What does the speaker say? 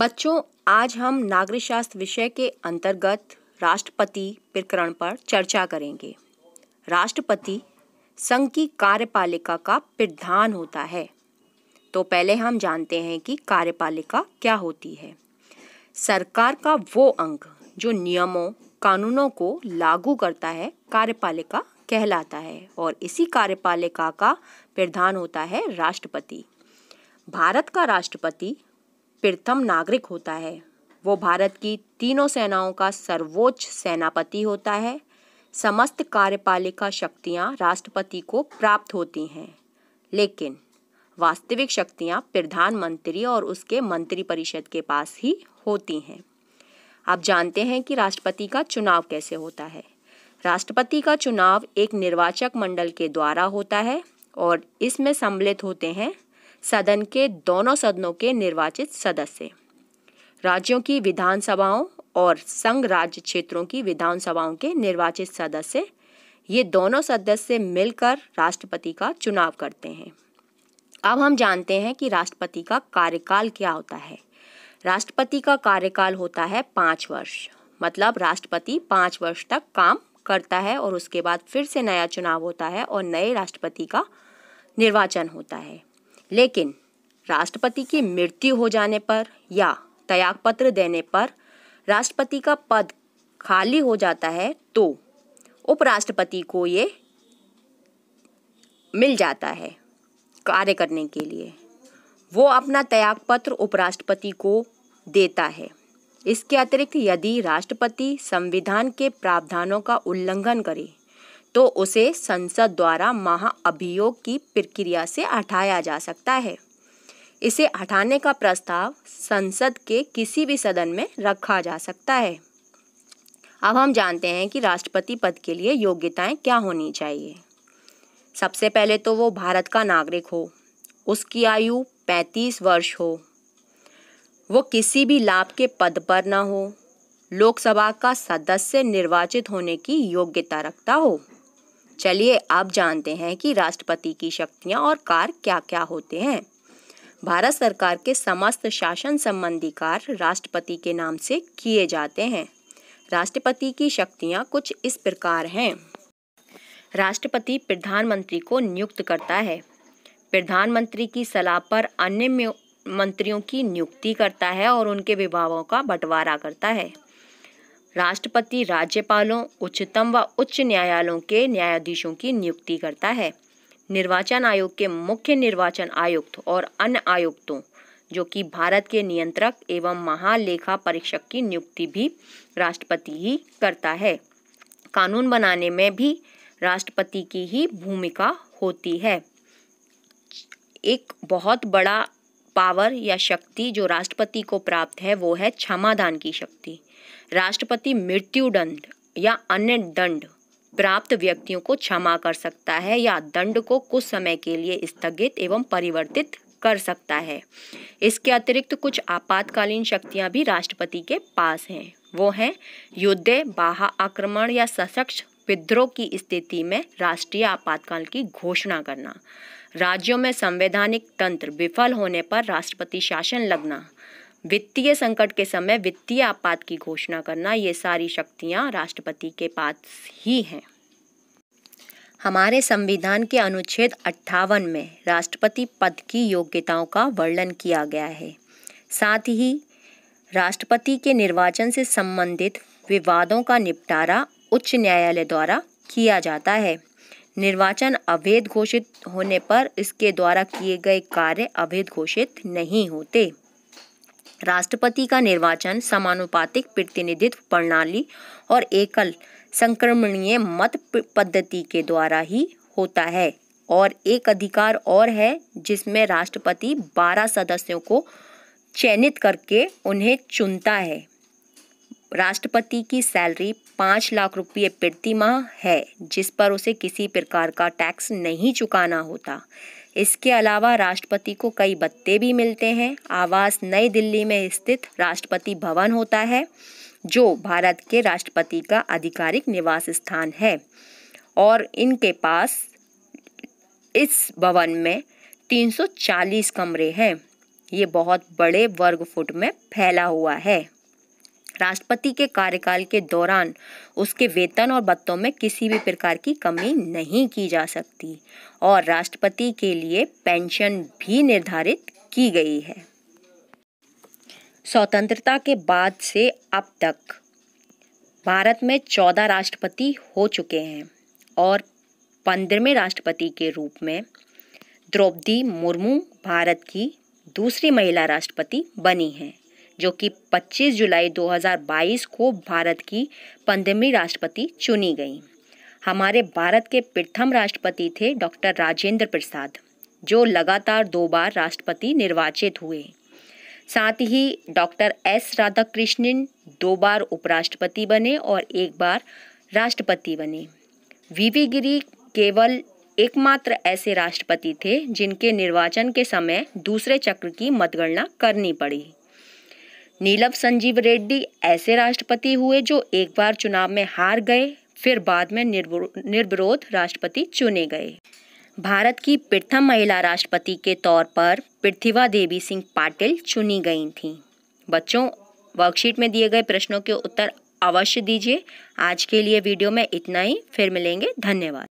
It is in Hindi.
बच्चों आज हम नागरिक शास्त्र विषय के अंतर्गत राष्ट्रपति प्रकरण पर चर्चा करेंगे राष्ट्रपति संघ की कार्यपालिका का प्रधान होता है तो पहले हम जानते हैं कि कार्यपालिका क्या होती है सरकार का वो अंग जो नियमों कानूनों को लागू करता है कार्यपालिका कहलाता है और इसी कार्यपालिका का प्रधान होता है राष्ट्रपति भारत का राष्ट्रपति प्रथम नागरिक होता है वो भारत की तीनों सेनाओं का सर्वोच्च सेनापति होता है समस्त कार्यपालिका शक्तियाँ राष्ट्रपति को प्राप्त होती हैं लेकिन वास्तविक शक्तियाँ प्रधानमंत्री और उसके मंत्रिपरिषद के पास ही होती हैं आप जानते हैं कि राष्ट्रपति का चुनाव कैसे होता है राष्ट्रपति का चुनाव एक निर्वाचक मंडल के द्वारा होता है और इसमें सम्मिलित होते हैं सदन के दोनों सदनों के निर्वाचित सदस्य राज्यों की विधानसभाओं और संघ राज्य क्षेत्रों की विधानसभाओं के निर्वाचित सदस्य ये दोनों सदस्य मिलकर राष्ट्रपति का चुनाव करते हैं अब हम जानते हैं कि राष्ट्रपति का कार्यकाल क्या होता है राष्ट्रपति का कार्यकाल होता है पाँच वर्ष मतलब राष्ट्रपति पाँच वर्ष तक काम करता है और उसके बाद फिर से नया चुनाव होता है और नए राष्ट्रपति का निर्वाचन होता है लेकिन राष्ट्रपति की मृत्यु हो जाने पर या त्याग पत्र देने पर राष्ट्रपति का पद खाली हो जाता है तो उपराष्ट्रपति को ये मिल जाता है कार्य करने के लिए वो अपना त्याग पत्र उपराष्ट्रपति को देता है इसके अतिरिक्त यदि राष्ट्रपति संविधान के प्रावधानों का उल्लंघन करे तो उसे संसद द्वारा महाअभियोग की प्रक्रिया से हटाया जा सकता है इसे हटाने का प्रस्ताव संसद के किसी भी सदन में रखा जा सकता है अब हम जानते हैं कि राष्ट्रपति पद के लिए योग्यताएं क्या होनी चाहिए सबसे पहले तो वो भारत का नागरिक हो उसकी आयु 35 वर्ष हो वो किसी भी लाभ के पद पर ना हो लोकसभा का सदस्य निर्वाचित होने की योग्यता रखता हो चलिए अब जानते हैं कि राष्ट्रपति की शक्तियाँ और कार्य क्या क्या होते हैं भारत सरकार के समस्त शासन संबंधी कार्य राष्ट्रपति के नाम से किए जाते हैं राष्ट्रपति की शक्तियाँ कुछ इस प्रकार हैं राष्ट्रपति प्रधानमंत्री को नियुक्त करता है प्रधानमंत्री की सलाह पर अन्य मंत्रियों की नियुक्ति करता है और उनके विभागों का बंटवारा करता है राष्ट्रपति राज्यपालों उच्चतम व उच्च न्यायालयों के न्यायाधीशों की नियुक्ति करता है निर्वाचन आयोग के मुख्य निर्वाचन आयुक्त और अन्य आयुक्तों जो कि भारत के नियंत्रक एवं महालेखा परीक्षक की नियुक्ति भी राष्ट्रपति ही करता है कानून बनाने में भी राष्ट्रपति की ही भूमिका होती है एक बहुत बड़ा पावर या शक्ति जो राष्ट्रपति को प्राप्त है वो है क्षमादान की शक्ति राष्ट्रपति मृत्यु दंड या अन्य दंड प्राप्त व्यक्तियों को क्षमा कर सकता है या दंड को कुछ समय के लिए स्थगित एवं परिवर्तित कर सकता है इसके अतिरिक्त कुछ आपातकालीन शक्तियां भी राष्ट्रपति के पास हैं वो हैं युद्ध बाहा आक्रमण या सशक्त विद्रोह की स्थिति में राष्ट्रीय आपातकाल की घोषणा करना राज्यों में संवैधानिक तंत्र विफल होने पर राष्ट्रपति शासन लगना वित्तीय संकट के समय वित्तीय आपात की घोषणा करना ये सारी शक्तियाँ राष्ट्रपति के पास ही हैं हमारे संविधान के अनुच्छेद अट्ठावन में राष्ट्रपति पद की योग्यताओं का वर्णन किया गया है साथ ही राष्ट्रपति के निर्वाचन से संबंधित विवादों का निपटारा उच्च न्यायालय द्वारा किया जाता है निर्वाचन अवैध घोषित होने पर इसके द्वारा किए गए कार्य अवैध घोषित नहीं होते राष्ट्रपति का निर्वाचन समानुपातिक प्रतिनिधित्व प्रणाली और एकल संक्रमणीय मत पद्धति के द्वारा ही होता है और एक अधिकार और है जिसमें राष्ट्रपति 12 सदस्यों को चयनित करके उन्हें चुनता है राष्ट्रपति की सैलरी पाँच लाख रुपये प्रति माह है जिस पर उसे किसी प्रकार का टैक्स नहीं चुकाना होता इसके अलावा राष्ट्रपति को कई बत्ते भी मिलते हैं आवास नई दिल्ली में स्थित राष्ट्रपति भवन होता है जो भारत के राष्ट्रपति का आधिकारिक निवास स्थान है और इनके पास इस भवन में 340 कमरे हैं ये बहुत बड़े वर्ग फुट में फैला हुआ है राष्ट्रपति के कार्यकाल के दौरान उसके वेतन और भत्तों में किसी भी प्रकार की कमी नहीं की जा सकती और राष्ट्रपति के लिए पेंशन भी निर्धारित की गई है स्वतंत्रता के बाद से अब तक भारत में चौदह राष्ट्रपति हो चुके हैं और पंद्रहवें राष्ट्रपति के रूप में द्रौपदी मुर्मू भारत की दूसरी महिला राष्ट्रपति बनी हैं जो कि 25 जुलाई 2022 को भारत की पंद्रहवीं राष्ट्रपति चुनी गई हमारे भारत के प्रथम राष्ट्रपति थे डॉक्टर राजेंद्र प्रसाद जो लगातार दो बार राष्ट्रपति निर्वाचित हुए साथ ही डॉक्टर एस राधाकृष्णन दो बार उपराष्ट्रपति बने और एक बार राष्ट्रपति बने वीवी गिरी केवल एकमात्र ऐसे राष्ट्रपति थे जिनके निर्वाचन के समय दूसरे चक्र की मतगणना करनी पड़ी नीलम संजीव रेड्डी ऐसे राष्ट्रपति हुए जो एक बार चुनाव में हार गए फिर बाद में निर्विरोध राष्ट्रपति चुने गए भारत की प्रथम महिला राष्ट्रपति के तौर पर पृथ्वी देवी सिंह पाटिल चुनी गई थी बच्चों वर्कशीट में दिए गए प्रश्नों के उत्तर अवश्य दीजिए आज के लिए वीडियो में इतना ही फिर मिलेंगे धन्यवाद